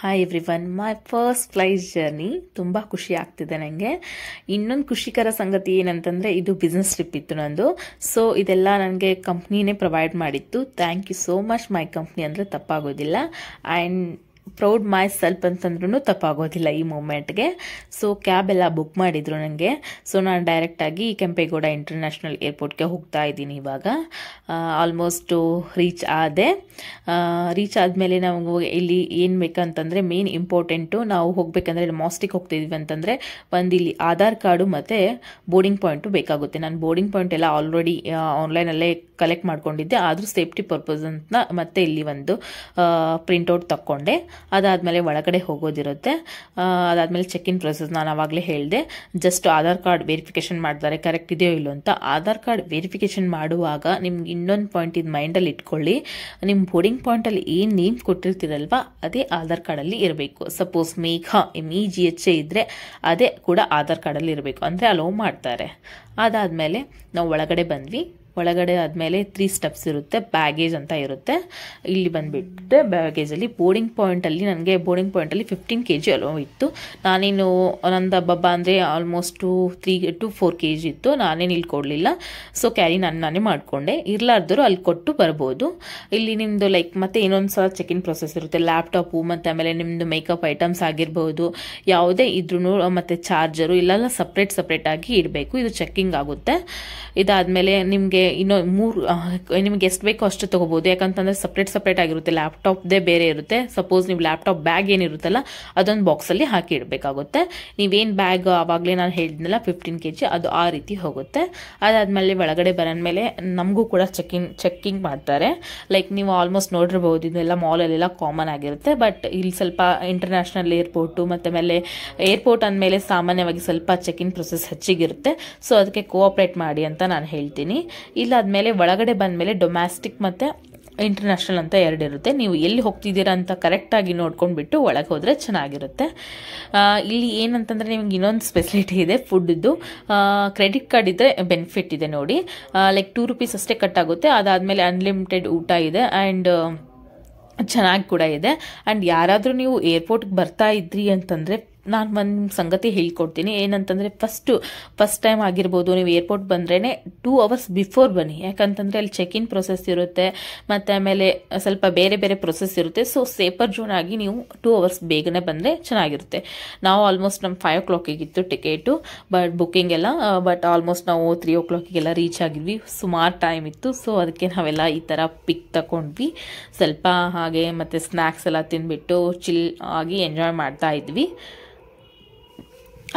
hi everyone my first flies journey ತುಂಬ ಖುಷಿ ಆಗ್ತಿದೆ ನನಗೆ ಇನ್ನೊಂದು ಖುಷಿಕರ ಸಂಗತಿ ಏನಂತಂದರೆ ಇದು ಬಿಸ್ನೆಸ್ ಟ್ರಿಪ್ ಇತ್ತು ನಂದು ಸೊ ಇದೆಲ್ಲ ನನಗೆ ಕಂಪ್ನಿನೇ ಪ್ರೊವೈಡ್ ಮಾಡಿತ್ತು thank you so much my company ಅಂದರೆ ತಪ್ಪಾಗೋದಿಲ್ಲ ಆ್ಯಂಡ್ ಪ್ರೌಡ್ ಮೈ ಸೆಲ್ಫ್ ಅಂತಂದ್ರೂ ತಪ್ಪಾಗೋದಿಲ್ಲ ಈ ಮೂಮೆಂಟ್ಗೆ ಸೊ ಕ್ಯಾಬ್ ಎಲ್ಲ ಬುಕ್ ಮಾಡಿದರು ನನಗೆ ಸೊ ನಾನು ಡೈರೆಕ್ಟಾಗಿ ಕೆಂಪೇಗೌಡ ಇಂಟರ್ನ್ಯಾಷನಲ್ ಏರ್ಪೋರ್ಟ್ಗೆ ಹೋಗ್ತಾ ಇದ್ದೀನಿ ಇವಾಗ ಆಲ್ಮೋಸ್ಟು ರೀಚ್ ಆದೆ ರೀಚ್ ಆದಮೇಲೆ ನಾವು ಇಲ್ಲಿ ಏನು ಬೇಕಂತಂದರೆ ಮೇನ್ ಇಂಪಾರ್ಟೆಂಟು ನಾವು ಹೋಗಬೇಕಂದ್ರೆ ಮಾಸ್ಟಿಕ್ ಹೋಗ್ತಿದ್ವಿ ಅಂತಂದರೆ ಒಂದು ಇಲ್ಲಿ ಆಧಾರ್ ಕಾರ್ಡು ಮತ್ತು ಬೋರ್ಡಿಂಗ್ ಪಾಯಿಂಟು ಬೇಕಾಗುತ್ತೆ ನಾನು ಬೋರ್ಡಿಂಗ್ ಪಾಯಿಂಟ್ ಎಲ್ಲ ಆಲ್ರೆಡಿ ಆನ್ಲೈನಲ್ಲೇ ಕಲೆಕ್ಟ್ ಮಾಡ್ಕೊಂಡಿದ್ದೆ ಆದರೂ ಸೇಫ್ಟಿ ಪರ್ಪಸ್ ಅಂತ ಮತ್ತೆ ಇಲ್ಲಿ ಒಂದು ಪ್ರಿಂಟೌಟ್ ತಕ್ಕೊಂಡೆ ಅದಾದಮೇಲೆ ಒಳಗಡೆ ಹೋಗೋದಿರುತ್ತೆ ಅದಾದಮೇಲೆ ಚೆಕ್ ಇನ್ ಪ್ರೊಸೆಸ್ ನಾನು ಆವಾಗಲೇ ಹೇಳಿದೆ ಜಸ್ಟ್ ಆಧಾರ್ ಕಾರ್ಡ್ ವೆರಿಫಿಕೇಶನ್ ಮಾಡ್ತಾರೆ ಕರೆಕ್ಟ್ ಇದೆಯೋ ಇಲ್ಲೋ ಅಂತ ಆಧಾರ್ ಕಾರ್ಡ್ ವೆರಿಫಿಕೇಶನ್ ಮಾಡುವಾಗ ನಿಮ್ಗೆ ಇನ್ನೊಂದು ಪಾಯಿಂಟ್ ಇದು ಮೈಂಡಲ್ಲಿ ಇಟ್ಕೊಳ್ಳಿ ನಿಮ್ಮ ಬೋರ್ಡಿಂಗ್ ಪಾಯಿಂಟಲ್ಲಿ ಏನು ನೇಮ್ ಕೊಟ್ಟಿರ್ತೀರಲ್ವ ಅದೇ ಆಧಾರ್ ಕಾರ್ಡಲ್ಲಿ ಇರಬೇಕು suppose Megha M E e G H A ಇದ್ದರೆ ಅದೇ ಕೂಡ ಆಧಾರ್ ಕಾರ್ಡಲ್ಲಿ ಇರಬೇಕು ಅಂದರೆ ಅಲೋ ಮಾಡ್ತಾರೆ ಅದಾದಮೇಲೆ ನಾವು ಒಳಗಡೆ ಬಂದ್ವಿ ಒಳಗಡೆ ಆದಮೇಲೆ ತ್ರೀ ಸ್ಟೆಪ್ಸ್ ಇರುತ್ತೆ ಬ್ಯಾಗೇಜ್ ಅಂತ ಇರುತ್ತೆ ಇಲ್ಲಿ ಬಂದುಬಿಟ್ಟೆ ಬ್ಯಾಗೇಜಲ್ಲಿ ಬೋರ್ಡಿಂಗ್ ಪಾಯಿಂಟಲ್ಲಿ ನನಗೆ ಬೋರ್ಡಿಂಗ್ ಪಾಯಿಂಟಲ್ಲಿ ಫಿಫ್ಟೀನ್ ಕೆ ಜಿ ಅಲೋ ಇತ್ತು ನಾನೇನು ನಂದು ಹಬ್ಬಬ್ಬ ಅಂದರೆ almost three to four K G ಇತ್ತು ನಾನೇನು ಇಲ್ಲಿ ಕೊಡಲಿಲ್ಲ ಸೊ ಕ್ಯಾರಿ ನಾನು ನಾನೇ ಮಾಡಿಕೊಂಡೆ ಇರಲಾರ್ದರೂ ಅಲ್ಲಿ ಕೊಟ್ಟು ಬರ್ಬೋದು ಇಲ್ಲಿ ನಿಮ್ಮದು ಲೈಕ್ ಮತ್ತೆ ಇನ್ನೊಂದು ಸಲ ಚೆಕ್ ಇನ್ ಪ್ರೊಸೆಸ್ ಇರುತ್ತೆ ಲ್ಯಾಪ್ಟಾಪು ಮತ್ತು ಆಮೇಲೆ ನಿಮ್ಮದು ಮೇಕಪ್ ಐಟಮ್ಸ್ ಆಗಿರ್ಬೋದು ಯಾವುದೇ ಇದ್ರೂ ಮತ್ತು ಚಾರ್ಜರು ಇಲ್ಲೆಲ್ಲ ಸಪ್ರೇಟ್ ಸಪ್ರೇಟಾಗಿ ಇಡಬೇಕು ಇದು ಚೆಕ್ಕಿಂಗ್ ಆಗುತ್ತೆ ಇದಾದಮೇಲೆ ನಿಮಗೆ ಇನ್ನೊಂದು ಮೂರು ನಿಮ್ಗೆ ಎಷ್ಟು ಬೇಕೋ ಅಷ್ಟು ತೊಗೋಬೋದು ಯಾಕಂತಂದರೆ ಸಪ್ರೇಟ್ ಸಪ್ರೇಟ್ ಆಗಿರುತ್ತೆ ಲ್ಯಾಪ್ಟಾಪ್ದೇ ಬೇರೆ ಇರುತ್ತೆ ಸಪೋಸ್ ನೀವು ಲ್ಯಾಪ್ಟಾಪ್ ಬ್ಯಾಗ್ ಏನಿರುತ್ತಲ್ಲ ಅದೊಂದು ಬಾಕ್ಸಲ್ಲಿ ಹಾಕಿ ಇಡಬೇಕಾಗುತ್ತೆ ನೀವೇನು ಬ್ಯಾಗ್ ಆವಾಗಲೇ ನಾನು ಹೇಳಿದ್ನಲ್ಲ ಫಿಫ್ಟೀನ್ ಕೆ ಜಿ ಅದು ಆ ರೀತಿ ಹೋಗುತ್ತೆ ಅದಾದಮೇಲೆ ಒಳಗಡೆ ಮೇಲೆ ನಮಗೂ ಕೂಡ ಚೆಕಿಂಗ್ ಚೆಕ್ಕಿಂಗ್ ಮಾಡ್ತಾರೆ ಲೈಕ್ ನೀವು ಆಲ್ಮೋಸ್ಟ್ ನೋಡಿರ್ಬೋದು ಇದೆಲ್ಲ ಮಾಲಲ್ಲೆಲ್ಲ ಕಾಮನ್ ಆಗಿರುತ್ತೆ ಬಟ್ ಇಲ್ಲಿ ಸ್ವಲ್ಪ ಇಂಟರ್ನ್ಯಾಷನಲ್ ಏರ್ಪೋರ್ಟು ಮತ್ತು ಮೇಲೆ ಏರ್ಪೋರ್ಟ್ ಅಂದಮೇಲೆ ಸಾಮಾನ್ಯವಾಗಿ ಸ್ವಲ್ಪ ಚೆಕಿಂಗ್ ಪ್ರೊಸೆಸ್ ಹೆಚ್ಚಿಗಿರುತ್ತೆ ಸೊ ಅದಕ್ಕೆ ಕೋಆಪ್ರೇಟ್ ಮಾಡಿ ಅಂತ ನಾನು ಹೇಳ್ತೀನಿ ಇಲ್ಲಾದಮೇಲೆ ಒಳಗಡೆ ಬಂದಮೇಲೆ ಡೊಮ್ಯಾಸ್ಟಿಕ್ ಮತ್ತು ಇಂಟರ್ನ್ಯಾಷನಲ್ ಅಂತ ಎರಡಿರುತ್ತೆ ನೀವು ಎಲ್ಲಿ ಹೋಗ್ತಿದ್ದೀರಾ ಅಂತ ಕರೆಕ್ಟಾಗಿ ನೋಡ್ಕೊಂಡ್ಬಿಟ್ಟು ಒಳಗೆ ಹೋದರೆ ಚೆನ್ನಾಗಿರುತ್ತೆ ಇಲ್ಲಿ ಏನಂತಂದರೆ ನಿಮ್ಗೆ ಇನ್ನೊಂದು ಸ್ಪೆಸಿಲಿಟಿ ಇದೆ ಫುಡ್ದು ಕ್ರೆಡಿಟ್ ಕಾರ್ಡ್ ಇದ್ದರೆ ಬೆನಿಫಿಟ್ ಇದೆ ನೋಡಿ ಲೈಕ್ ಟೂ ರುಪೀಸ್ ಅಷ್ಟೇ ಕಟ್ ಆಗುತ್ತೆ ಅದಾದಮೇಲೆ ಅನ್ಲಿಮಿಟೆಡ್ ಊಟ ಇದೆ ಆ್ಯಂಡ್ ಚೆನ್ನಾಗಿ ಕೂಡ ಇದೆ ಆ್ಯಂಡ್ ಯಾರಾದರೂ ನೀವು ಏರ್ಪೋರ್ಟ್ಗೆ ಬರ್ತಾ ಇದ್ರಿ ಅಂತಂದರೆ ನಾನು ಒಂದು ಸಂಗತಿ ಹೇಳ್ಕೊಡ್ತೀನಿ ಏನಂತಂದರೆ ಫಸ್ಟು ಫಸ್ಟ್ ಟೈಮ್ ಆಗಿರ್ಬೋದು ನೀವು ಏರ್ಪೋರ್ಟ್ ಬಂದ್ರೇ ಟೂ ಅವರ್ಸ್ ಬಿಫೋರ್ ಬನ್ನಿ ಯಾಕಂತಂದರೆ ಅಲ್ಲಿ ಚೆಕ್ ಇನ್ ಪ್ರೊಸೆಸ್ ಇರುತ್ತೆ ಮತ್ತು ಆಮೇಲೆ ಸ್ವಲ್ಪ ಬೇರೆ ಬೇರೆ ಪ್ರೊಸೆಸ್ ಇರುತ್ತೆ ಸೊ ಸೇಫರ್ ಜೋನ್ ಆಗಿ ನೀವು ಟೂ ಅವರ್ಸ್ ಬೇಗನೆ ಬಂದರೆ ಚೆನ್ನಾಗಿರುತ್ತೆ ನಾವು ಆಲ್ಮೋಸ್ಟ್ ನಮ್ಮ ಫೈವ್ ಓ ಕ್ಲಾಕಿಗಿತ್ತು ಟಿಕೆಟು ಬಟ್ ಬುಕ್ಕಿಂಗ್ ಎಲ್ಲ ಬಟ್ ಆಲ್ಮೋಸ್ಟ್ ನಾವು ತ್ರೀ ಓ ಕ್ಲಾಕಿಗೆಲ್ಲ ರೀಚ್ ಆಗಿದ್ವಿ ಸುಮಾರು ಟೈಮ್ ಇತ್ತು ಸೊ ಅದಕ್ಕೆ ನಾವೆಲ್ಲ ಈ ಥರ ಪಿಕ್ ತಗೊಂಡ್ವಿ ಸ್ವಲ್ಪ ಹಾಗೆ ಮತ್ತು ಸ್ನ್ಯಾಕ್ಸ್ ಎಲ್ಲ ತಿನ್ಬಿಟ್ಟು ಚಿಲ್ ಆಗಿ ಎಂಜಾಯ್ ಮಾಡ್ತಾ ಇದ್ವಿ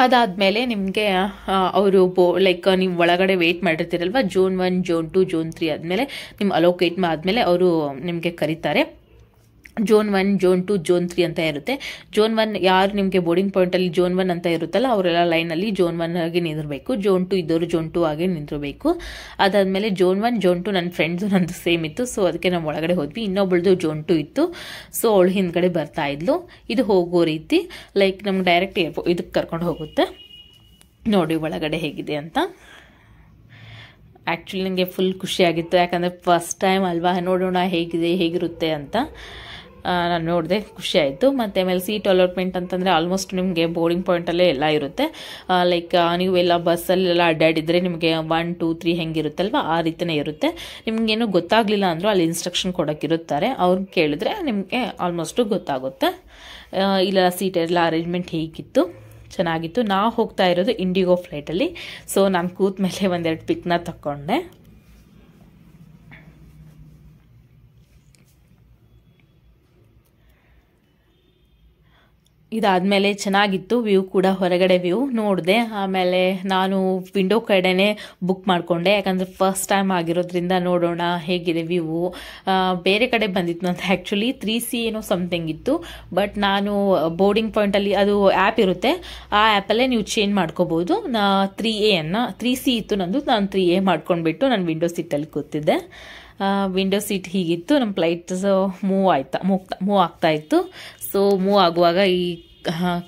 ಅದಾದಮೇಲೆ ನಿಮಗೆ ಅವರು ಬೋ ಲೈಕ್ ನೀವು ಒಳಗಡೆ ವೆಯ್ಟ್ ಮಾಡಿರ್ತೀರಲ್ವ zone one zone two zone three ಆದಮೇಲೆ ನಿಮ್ಮ ಅಲೋಕೇಟ್ ಆದಮೇಲೆ ಅವರು ನಿಮಗೆ ಕರೀತಾರೆ zone one zone two zone three ಅಂತ ಇರುತ್ತೆ ಜೋನ್ ಒನ್ ಯಾರು ನಿಮಗೆ ಬೋರ್ಡಿಂಗ್ ಪಾಯಿಂಟಲ್ಲಿ ಜೋನ್ ಒನ್ ಅಂತ ಇರುತ್ತಲ್ಲ ಅವರೆಲ್ಲ ಲೈನಲ್ಲಿ ಜೋನ್ ಒನ್ ಆಗಿ ನಿಂದಿರಬೇಕು ಜೋನ್ ಟು ಇದ್ದವರು ಜೋನ್ ಟು ಆಗಿ ನಿಂದಿರಬೇಕು ಅದಾದಮೇಲೆ ಜೋನ್ ಒನ್ ಜೋನ್ ಟು ನನ್ನ ಫ್ರೆಂಡ್ಸು ನಂದು ಸೇಮ್ ಇತ್ತು ಸೊ ಅದಕ್ಕೆ ನಾವು ಒಳಗಡೆ ಹೋದ್ವಿ ಇನ್ನೊಬ್ಬಳದು ಜೋನ್ ಟು ಇತ್ತು ಸೊ ಅವಳು ಹಿಂದ್ಗಡೆ ಬರ್ತಾ ಇದ್ಲು ಇದು ಹೋಗೋ ರೀತಿ ಲೈಕ್ ನಮ್ಗೆ ಡೈರೆಕ್ಟ್ ಏರ್ಪೋ ಇದಕ್ಕೆ ಕರ್ಕೊಂಡು ಹೋಗುತ್ತೆ ನೋಡಿ ಒಳಗಡೆ ಹೇಗಿದೆ ಅಂತ ಆ್ಯಕ್ಚುಲಿ ನನಗೆ ಫುಲ್ ಖುಷಿಯಾಗಿತ್ತು ಯಾಕಂದರೆ ಫಸ್ಟ್ ಟೈಮ್ ಅಲ್ವಾ ನೋಡೋಣ ಹೇಗಿದೆ ಹೇಗಿರುತ್ತೆ ಅಂತ ನಾನು ನೋಡಿದೆ ಖುಷಿಯಾಯಿತು ಮತ್ತು ಆಮೇಲೆ ಸೀಟ್ ಅಲಾಟ್ಮೆಂಟ್ ಅಂತಂದರೆ ಆಲ್ಮೋಸ್ಟ್ ನಿಮಗೆ ಬೋರ್ಡಿಂಗ್ ಪಾಯಿಂಟಲ್ಲೇ ಎಲ್ಲ ಇರುತ್ತೆ ಲೈಕ್ ನೀವೆಲ್ಲ ಬಸ್ಸಲ್ಲೆಲ್ಲ ಅಡ್ಡಾಡಿದರೆ ನಿಮಗೆ ಒನ್ ಟೂ ತ್ರೀ ಹೆಂಗಿರುತ್ತಲ್ವ ಆ ರೀತಿಯೇ ಇರುತ್ತೆ ನಿಮಗೇನು ಗೊತ್ತಾಗಲಿಲ್ಲ ಅಂದರೂ ಅಲ್ಲಿ ಇನ್ಸ್ಟ್ರಕ್ಷನ್ ಕೊಡೋಕ್ಕಿರುತ್ತಾರೆ ಅವ್ರು ಕೇಳಿದ್ರೆ ನಿಮಗೆ ಆಲ್ಮೋಸ್ಟು ಗೊತ್ತಾಗುತ್ತೆ ಇಲ್ಲ ಸೀಟ್ ಎಲ್ಲ ಅರೇಂಜ್ಮೆಂಟ್ ಹೀಗಿತ್ತು ಚೆನ್ನಾಗಿತ್ತು ನಾವು ಹೋಗ್ತಾ ಇರೋದು ಇಂಡಿಗೋ ಫ್ಲೈಟಲ್ಲಿ ಸೊ ನಾನು ಕೂತ ಮೇಲೆ ಒಂದೆರಡು ಪಿಕ್ನ ತಗೊಂಡೆ ಇದಾದಮೇಲೆ ಚೆನ್ನಾಗಿತ್ತು ವ್ಯೂ ಕೂಡ ಹೊರಗಡೆ ವ್ಯೂ ನೋಡಿದೆ ಆಮೇಲೆ ನಾನು ವಿಂಡೋ ಕಡೆನೆ ಬುಕ್ ಮಾಡಿಕೊಂಡೆ ಯಾಕಂದರೆ ಫಸ್ಟ್ ಟೈಮ್ ಆಗಿರೋದ್ರಿಂದ ನೋಡೋಣ ಹೇಗಿದೆ ವ್ಯೂವು ಬೇರೆ ಕಡೆ ಬಂದಿತ್ತು ನಂದು ಆ್ಯಕ್ಚುಲಿ ತ್ರೀ ಸಿ ಏನೋ ಸಮಥಿಂಗ್ ಇತ್ತು ಬಟ್ ನಾನು ಬೋರ್ಡಿಂಗ್ ಪಾಯಿಂಟಲ್ಲಿ ಅದು ಆ್ಯಪ್ ಇರುತ್ತೆ ಆ ಆ್ಯಪಲ್ಲೇ ನೀವು ಚೇಂಜ್ ಮಾಡ್ಕೋಬೋದು ನಾ ತ್ರೀ ಎ ಅನ್ನ ತ್ರೀ ಸಿ ಇತ್ತು ನಂದು ನಾನು ತ್ರೀ ಎ ಮಾಡ್ಕೊಂಡ್ಬಿಟ್ಟು ನಾನು ವಿಂಡೋ ಸೀಟಲ್ಲಿ ಕೂತಿದ್ದೆ ವಿಂಡೋ ಸೀಟ್ ಹೀಗಿತ್ತು ನಮ್ಮ ಫ್ಲೈಟ್ ಮೂವ್ ಆಯ್ತಾ ಮೂವ್ ಮೂವ್ ಆಗ್ತಾ ಇತ್ತು ಸೊ ಮೂವ್ ಆಗುವಾಗ ಈ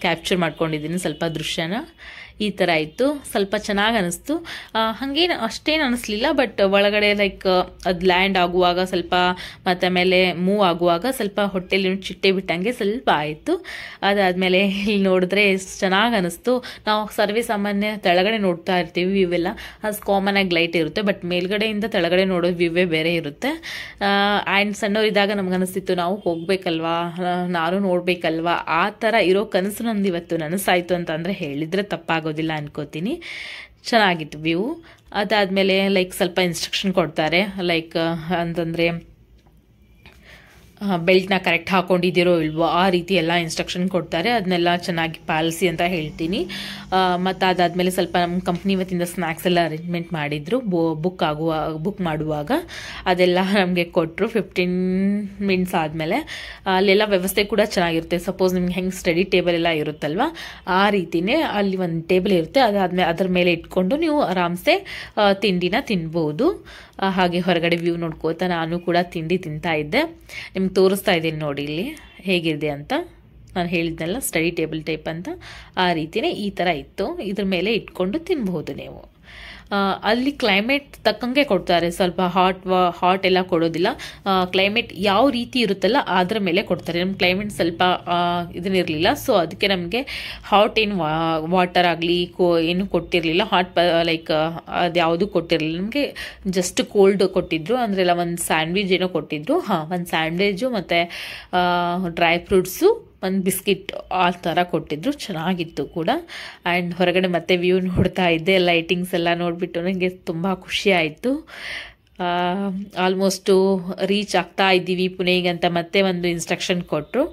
ಕ್ಯಾಪ್ಚರ್ ಮಾಡ್ಕೊಂಡಿದ್ದೀನಿ ಸ್ವಲ್ಪ ದೃಶ್ಯನ ಈ ಥರ ಇತ್ತು ಸ್ವಲ್ಪ ಚೆನ್ನಾಗಿ ಅನ್ನಿಸ್ತು ಹಾಗೇನು ಅಷ್ಟೇನು ಅನಿಸ್ಲಿಲ್ಲ ಬಟ್ ಒಳಗಡೆ ಲೈಕ್ ಅದು ಲ್ಯಾಂಡ್ ಆಗುವಾಗ ಸ್ವಲ್ಪ ಮತ್ತು ಮೇಲೆ ಮೂವ್ ಆಗುವಾಗ ಸ್ವಲ್ಪ ಹೊಟ್ಟೆಲಿ ಚಿಟ್ಟೆ ಬಿಟ್ಟಂಗೆ ಸ್ವಲ್ಪ ಆಯಿತು ಅದಾದಮೇಲೆ ಇಲ್ಲಿ ನೋಡಿದ್ರೆ ಚೆನ್ನಾಗಿ ಅನ್ನಿಸ್ತು ನಾವು ಸರ್ವೇ ಸಾಮಾನ್ಯ ತೆಳಗಡೆ ನೋಡ್ತಾ ಇರ್ತೀವಿ ವ್ಯೂ ಎಲ್ಲ ಅದು ಕಾಮನ್ ಆಗಿ ಲೈಟ್ ಇರುತ್ತೆ ಬಟ್ ಮೇಲ್ಗಡೆಯಿಂದ ತೆಳಗಡೆ ನೋಡೋ ವ್ಯೂವೇ ಬೇರೆ ಇರುತ್ತೆ ಆ್ಯಂಡ್ ಸಣ್ಣವರಿದ್ದಾಗ ನಮ್ಗೆ ಅನಿಸ್ತಿತ್ತು ನಾವು ಹೋಗಬೇಕಲ್ವಾ ನಾನು ನೋಡಬೇಕಲ್ವಾ ಆ ಥರ ಇರೋ ಕನಸು ನಂದು ಇವತ್ತು ನನಸಾಯಿತು ಅಂತಂದರೆ ಹೇಳಿದರೆ ತಪ್ಪಾಗ ಆಗೋದಿಲ್ಲ ಅನ್ಕೋತೀನಿ ಚೆನ್ನಾಗಿತ್ತು ವ್ಯೂ ಅದಾದಮೇಲೆ ಲೈಕ್ ಸ್ವಲ್ಪ ಇನ್ಸ್ಟ್ರಕ್ಷನ್ ಕೊಡ್ತಾರೆ ಲೈಕ್ ಅಂತಂದರೆ ಬೆಲ್ಟ್ನ ಕರೆಕ್ಟ್ ಹಾಕೊಂಡಿದ್ದೀರೋ ಇಲ್ವೋ ಆ ರೀತಿ ಎಲ್ಲ ಇನ್ಸ್ಟ್ರಕ್ಷನ್ ಕೊಡ್ತಾರೆ ಅದನ್ನೆಲ್ಲ ಚೆನ್ನಾಗಿ ಪಾಲಿಸಿ ಅಂತ ಹೇಳ್ತೀನಿ ಮತ್ತು ಅದಾದಮೇಲೆ ಸ್ವಲ್ಪ ನಮ್ಮ ಕಂಪ್ನಿ ವತಿಯಿಂದ ಸ್ನ್ಯಾಕ್ಸ್ ಎಲ್ಲ ಅರೇಂಜ್ಮೆಂಟ್ ಮಾಡಿದರು ಬೋ ಬುಕ್ ಆಗುವ ಬುಕ್ ಮಾಡುವಾಗ ಅದೆಲ್ಲ ನಮಗೆ ಕೊಟ್ಟರು ಫಿಫ್ಟೀನ್ ಮಿನಿಟ್ಸ್ ಆದಮೇಲೆ ಅಲ್ಲೆಲ್ಲ ವ್ಯವಸ್ಥೆ ಕೂಡ ಚೆನ್ನಾಗಿರುತ್ತೆ ಸಪೋಸ್ ನಿಮ್ಗೆ ಹೆಂಗೆ ಸ್ಟಡಿ ಟೇಬಲ್ ಎಲ್ಲ ಇರುತ್ತಲ್ವ ಆ ರೀತಿಯೇ ಅಲ್ಲಿ ಒಂದು ಟೇಬಲ್ ಇರುತ್ತೆ ಅದಾದ್ಮೇಲೆ ಅದ್ರ ಮೇಲೆ ಇಟ್ಕೊಂಡು ನೀವು ಆರಾಮ್ಸೆ ತಿಂಡಿನ ತಿನ್ಬೋದು ಹಾಗೆ ಹೊರಗಡೆ ವ್ಯೂ ನೋಡ್ಕೋತ ನಾನು ಕೂಡ ತಿಂಡಿ ತಿಂತಾ ಇದ್ದೆ ನಿಮ್ಮ ತೋರಿಸ್ತಾ ಇದ್ದೀನಿ ನೋಡಿ ಇಲ್ಲಿ ಹೇಗಿದೆ ಅಂತ ನಾನು ಹೇಳಿದ್ನಲ್ಲ ಸ್ಟಡಿ ಟೇಬಲ್ ಟೈಪ್ ಅಂತ ಆ ರೀತಿಯೇ ಈ ಥರ ಇತ್ತು ಇದ್ರ ಮೇಲೆ ಇಟ್ಕೊಂಡು ತಿನ್ಬಹುದು ನೀವು ಅಲ್ಲಿ ಕ್ಲೈಮೇಟ್ ತಕ್ಕಂಗೆ ಕೊಡ್ತಾರೆ ಸ್ವಲ್ಪ ಹಾಟ್ ವಾ ಹಾಟ್ ಎಲ್ಲ ಕೊಡೋದಿಲ್ಲ ಕ್ಲೈಮೇಟ್ ಯಾವ ರೀತಿ ಇರುತ್ತಲ್ಲ ಅದರ ಮೇಲೆ ಕೊಡ್ತಾರೆ ನಮ್ಮ ಕ್ಲೈಮೇಟ್ ಸ್ವಲ್ಪ ಇದನ್ನಿರಲಿಲ್ಲ ಸೊ ಅದಕ್ಕೆ ನಮಗೆ ಹಾಟ್ ಏನು ವಾಟರ್ ಆಗಲಿ ಕೋ ಏನು ಕೊಟ್ಟಿರಲಿಲ್ಲ ಹಾಟ್ ಪ ಲೈಕ್ ಅದು ಯಾವುದೂ ಕೊಟ್ಟಿರಲಿಲ್ಲ ನಮಗೆ ಜಸ್ಟ್ ಕೋಲ್ಡ್ ಕೊಟ್ಟಿದ್ರು ಅಂದ್ರೆಲ್ಲ ಒಂದು ಸ್ಯಾಂಡ್ವಿಚ್ ಏನೋ ಕೊಟ್ಟಿದ್ರು ಹಾಂ ಒಂದು ಸ್ಯಾಂಡ್ವಿಜು ಮತ್ತು ಡ್ರೈ ಫ್ರೂಟ್ಸು ಒಂದು ಬಿಸ್ಕಿಟ್ ಆ ಥರ ಕೊಟ್ಟಿದ್ರು ಚೆನ್ನಾಗಿತ್ತು ಕೂಡ ಆ್ಯಂಡ್ ಹೊರಗಡೆ ಮತ್ತೆ ವ್ಯೂ ನೋಡ್ತಾ ಇದ್ದೆ ಲೈಟಿಂಗ್ಸ್ ಎಲ್ಲ ನೋಡಿಬಿಟ್ಟು ನನಗೆ ತುಂಬ ಖುಷಿ ಆಯಿತು ಆಲ್ಮೋಸ್ಟು ರೀಚ್ ಆಗ್ತಾ ಇದ್ದೀವಿ ಪುಣೆಗೆ ಅಂತ ಮತ್ತೆ ಒಂದು ಇನ್ಸ್ಟ್ರಕ್ಷನ್ ಕೊಟ್ಟರು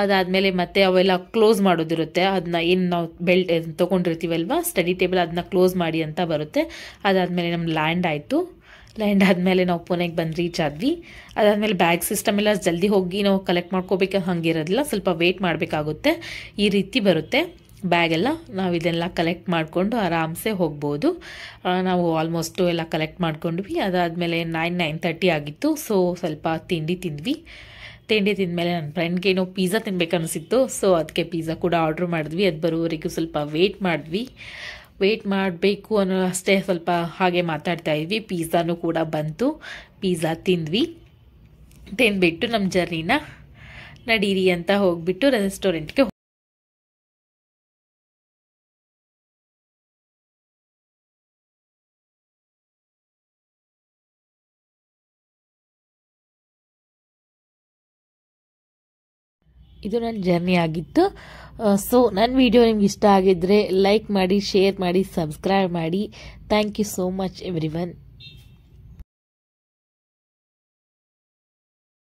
ಅದಾದಮೇಲೆ ಮತ್ತೆ ಅವೆಲ್ಲ ಕ್ಲೋಸ್ ಮಾಡೋದಿರುತ್ತೆ ಅದನ್ನ ಏನು ನಾವು ಬೆಲ್ಟ್ ತೊಗೊಂಡಿರ್ತೀವಲ್ವ ಸ್ಟಡಿ ಟೇಬಲ್ ಅದನ್ನ ಕ್ಲೋಸ್ ಮಾಡಿ ಅಂತ ಬರುತ್ತೆ ಅದಾದಮೇಲೆ ನಮ್ಮ ಲ್ಯಾಂಡ್ ಆಯಿತು ಲ್ಯಾಂಡ್ ಆದಮೇಲೆ ನಾವು ಪುಣೆಗೆ ಬಂದು ರೀಚ್ ಆದ್ವಿ ಅದಾದಮೇಲೆ ಬ್ಯಾಗ್ ಸಿಸ್ಟಮ್ ಎಲ್ಲ ಜಲ್ದಿ ಹೋಗಿ ನಾವು ಕಲೆಕ್ಟ್ ಮಾಡ್ಕೋಬೇಕು ಹಂಗಿರೋದಿಲ್ಲ ಸ್ವಲ್ಪ ವೆಯ್ಟ್ ಮಾಡಬೇಕಾಗುತ್ತೆ ಈ ರೀತಿ ಬರುತ್ತೆ ಬ್ಯಾಗೆಲ್ಲ ನಾವು ಇದೆಲ್ಲ ಕಲೆಕ್ಟ್ ಮಾಡಿಕೊಂಡು ಆರಾಮ್ಸೆ ಹೋಗ್ಬೋದು ನಾವು ಆಲ್ಮೋಸ್ಟು ಎಲ್ಲ ಕಲೆಕ್ಟ್ ಮಾಡ್ಕೊಂಡ್ವಿ ಅದಾದಮೇಲೆ ನೈನ್ ನೈನ್ ತರ್ಟಿ ಆಗಿತ್ತು ಸೊ ಸ್ವಲ್ಪ ತಿಂಡಿ ತಿಂದ್ವಿ ತಿಂಡಿ ತಿಂದಮೇಲೆ ನನ್ನ ಫ್ರೆಂಡ್ಗೆ ಏನೋ ಪಿಜ್ಜಾ ತಿನ್ಬೇಕು ಸೊ ಅದಕ್ಕೆ ಪಿಝಾ ಕೂಡ ಆರ್ಡ್ರ್ ಮಾಡಿದ್ವಿ ಅದು ಬರೋವರೆಗೂ ಸ್ವಲ್ಪ ವೆಯ್ಟ್ ಮಾಡಿದ್ವಿ ವೆಯ್ಟ್ ಮಾಡಬೇಕು ಅನ್ನೋ ಅಷ್ಟೇ ಸ್ವಲ್ಪ ಹಾಗೆ ಮಾತಾಡ್ತಾ ಇದ್ವಿ ಪಿಝಾನು ಕೂಡ ಬಂತು ಪಿಝಾ ತಿಂದ್ವಿ ತಿಂದ್ಬಿಟ್ಟು ನಮ್ಮ ಜರ್ನಿನ ನಡೀರಿ ಅಂತ ಹೋಗ್ಬಿಟ್ಟು ರೆಸ್ಟೋರೆಂಟ್ಗೆ ಇದು ನನ್ನ ಜರ್ನಿ ಆಗಿತ್ತು ಸೊ ನನ್ನ ವಿಡಿಯೋ ನಿಮ್ಗೆ ಇಷ್ಟ ಆಗಿದ್ದರೆ ಲೈಕ್ ಮಾಡಿ ಶೇರ್ ಮಾಡಿ ಸಬ್ಸ್ಕ್ರೈಬ್ ಮಾಡಿ thank you so much every